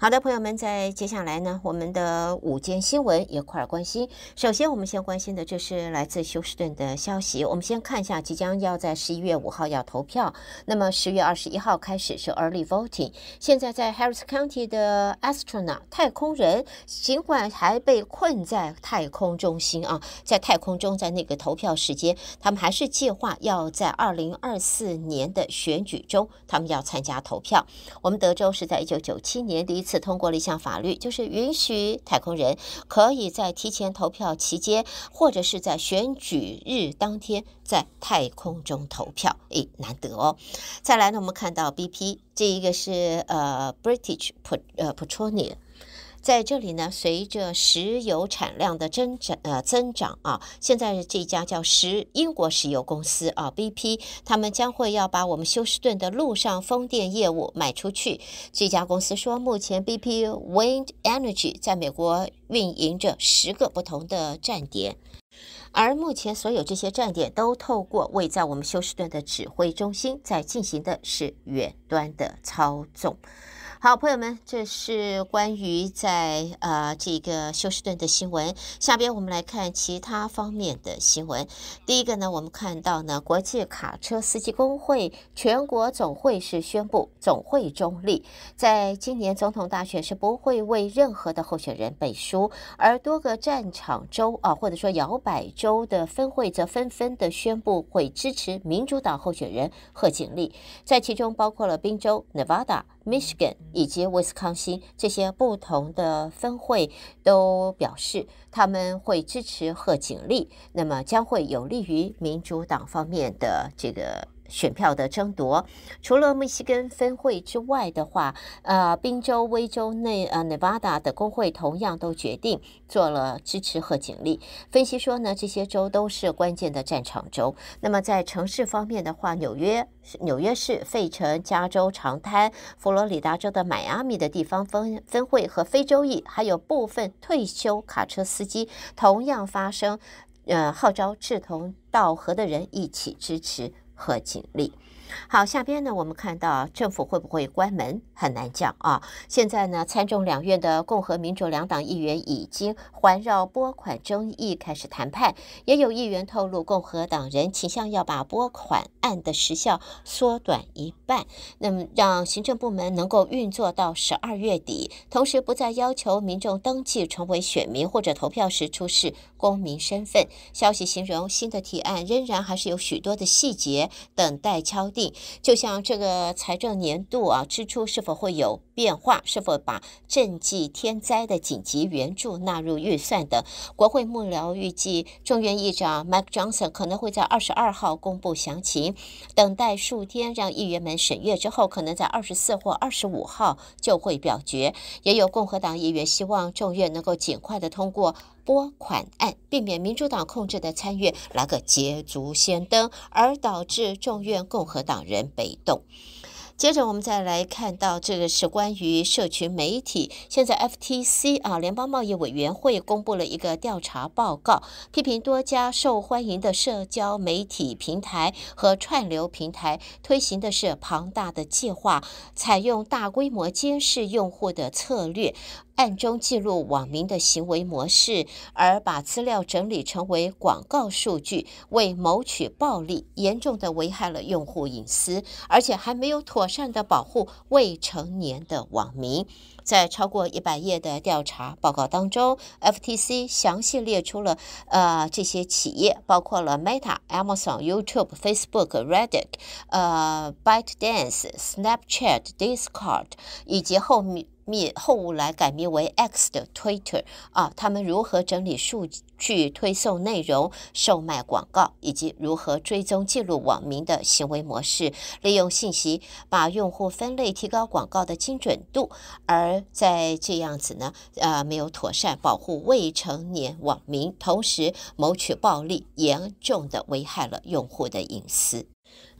好的，朋友们，在接下来呢，我们的午间新闻也快关心。首先，我们先关心的就是来自休斯顿的消息。我们先看一下，即将要在十一月五号要投票。那么十月二十一号开始是 early voting。现在在 Harris County 的 astronaut 太空人，尽管还被困在太空中心啊，在太空中，在那个投票时间，他们还是计划要在二零二四年的选举中，他们要参加投票。我们德州是在一九九七年第一次。次通过了一项法律，就是允许太空人可以在提前投票期间，或者是在选举日当天在太空中投票。诶，难得哦！再来呢，我们看到 BP 这一个是呃 British Petronia。在这里呢，随着石油产量的增长，呃增长啊，现在这家叫石英国石油公司啊，BP，他们将会要把我们休斯顿的陆上风电业务卖出去。这家公司说，目前 BP Wind Energy 在美国运营着十个不同的站点，而目前所有这些站点都透过位在我们休斯顿的指挥中心，在进行的是远端的操纵。好，朋友们，这是关于在呃这个休斯顿的新闻。下边我们来看其他方面的新闻。第一个呢，我们看到呢，国际卡车司机工会全国总会是宣布总会中立，在今年总统大选是不会为任何的候选人背书。而多个战场州啊，或者说摇摆州的分会则纷纷的宣布会支持民主党候选人贺锦丽，在其中包括了宾州、Nevada、Michigan。以及威斯康星这些不同的分会都表示他们会支持贺锦丽，那么将会有利于民主党方面的这个。选票的争夺，除了密西根分会之外的话，呃，宾州、威州、内呃、内 d 达的工会同样都决定做了支持和警力。分析说呢，这些州都是关键的战场州。那么在城市方面的话，纽约、纽约市、费城、加州长滩、佛罗里达州的迈阿密的地方分分会和非洲裔还有部分退休卡车司机同样发声，呃，号召志同道合的人一起支持。和警力。好，下边呢，我们看到政府会不会关门很难讲啊。现在呢，参众两院的共和、民主两党议员已经环绕拨款争议开始谈判，也有议员透露，共和党人倾向要把拨款案的时效缩短一半，那么让行政部门能够运作到十二月底，同时不再要求民众登记成为选民或者投票时出示公民身份。消息形容新的提案仍然还是有许多的细节等待敲。定，就像这个财政年度啊，支出是否会有变化？是否把赈济天灾的紧急援助纳入预算等。国会幕僚预计，众院议长 Mike Johnson 可能会在二十二号公布详情，等待数天让议员们审阅之后，可能在二十四或二十五号就会表决。也有共和党议员希望众院能够尽快的通过。拨款案，避免民主党控制的参院来个捷足先登，而导致众院共和党人被动。接着，我们再来看到这个是关于社群媒体，现在 FTC 啊，联邦贸易委员会公布了一个调查报告，批评多家受欢迎的社交媒体平台和串流平台推行的是庞大的计划，采用大规模监视用户的策略。暗中记录网民的行为模式，而把资料整理成为广告数据，为谋取暴利，严重的危害了用户隐私，而且还没有妥善的保护未成年的网民。在超过一百页的调查报告当中，FTC 详细列出了呃这些企业，包括了 Meta、Amazon、YouTube、Facebook、Reddit、呃 ByteDance、Snapchat、Discord 以及后面。后来改名为 X 的 Twitter 啊，他们如何整理数据、推送内容、售卖广告，以及如何追踪记录网民的行为模式，利用信息把用户分类，提高广告的精准度。而在这样子呢，呃，没有妥善保护未成年网民，同时谋取暴利，严重的危害了用户的隐私。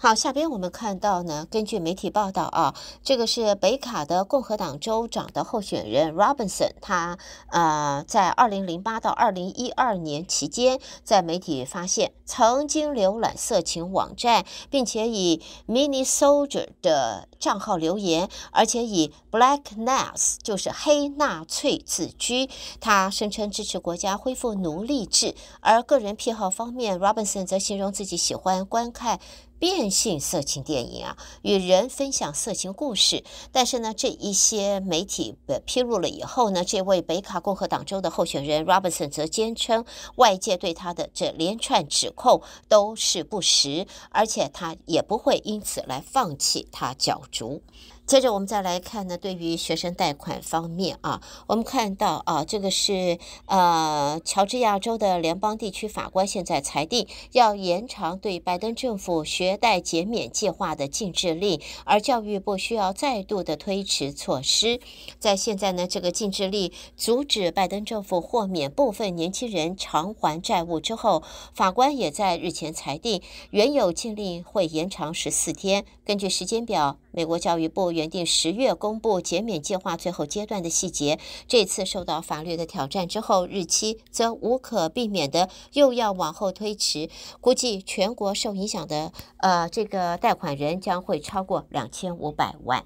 好，下边我们看到呢，根据媒体报道啊，这个是北卡的共和党州长的候选人 Robinson，他呃，在二零零八到二零一二年期间，在媒体发现曾经浏览色情网站，并且以 Mini Soldier 的账号留言，而且以 Black n a s s 就是黑纳粹自居，他声称支持国家恢复奴隶制。而个人癖好方面，Robinson 则形容自己喜欢观看变。性色情电影啊，与人分享色情故事，但是呢，这一些媒体披露了以后呢，这位北卡共和党州的候选人 Robinson 则坚称，外界对他的这连串指控都是不实，而且他也不会因此来放弃他角逐。接着我们再来看呢，对于学生贷款方面啊，我们看到啊，这个是呃，乔治亚州的联邦地区法官现在裁定要延长对拜登政府学贷减免计划的禁制令，而教育部需要再度的推迟措施。在现在呢，这个禁制令阻止拜登政府豁免部分年轻人偿还债务之后，法官也在日前裁定原有禁令会延长十四天。根据时间表，美国教育部。原定十月公布减免计划最后阶段的细节，这次受到法律的挑战之后，日期则无可避免的又要往后推迟。估计全国受影响的呃，这个贷款人将会超过两千五百万。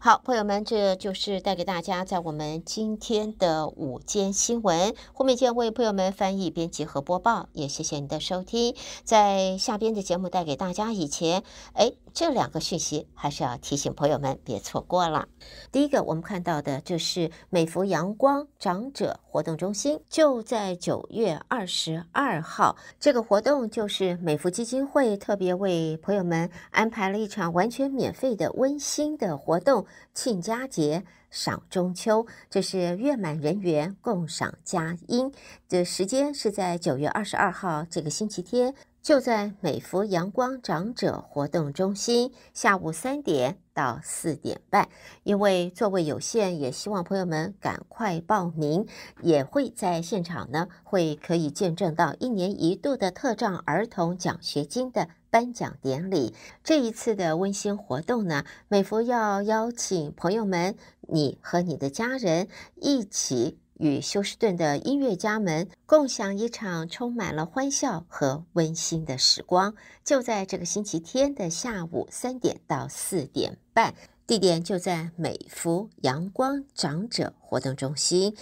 好，朋友们，这就是带给大家在我们今天的午间新闻。胡美健为朋友们翻译、编辑和播报，也谢谢你的收听。在下边的节目带给大家以前，哎。这两个讯息还是要提醒朋友们别错过了。第一个，我们看到的就是美孚阳光长者活动中心，就在九月二十二号，这个活动就是美孚基金会特别为朋友们安排了一场完全免费的温馨的活动——庆佳节、赏中秋。这是月满人圆，共赏佳音。的时间是在九月二十二号这个星期天。就在美孚阳光长者活动中心，下午三点到四点半。因为座位有限，也希望朋友们赶快报名。也会在现场呢，会可以见证到一年一度的特障儿童奖学金的颁奖典礼。这一次的温馨活动呢，美孚要邀请朋友们，你和你的家人一起。与休斯顿的音乐家们共享一场充满了欢笑和温馨的时光，就在这个星期天的下午三点到四点半，地点就在美孚阳光长者活动中心。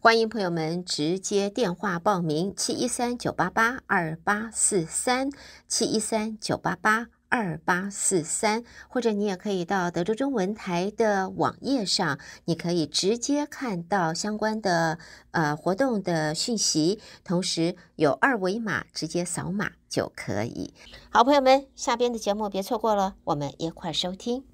欢迎朋友们直接电话报名：七一三九八八二八四三，七一三九八八。二八四三，或者你也可以到德州中文台的网页上，你可以直接看到相关的呃活动的讯息，同时有二维码，直接扫码就可以。好，朋友们，下边的节目别错过了，我们一块收听。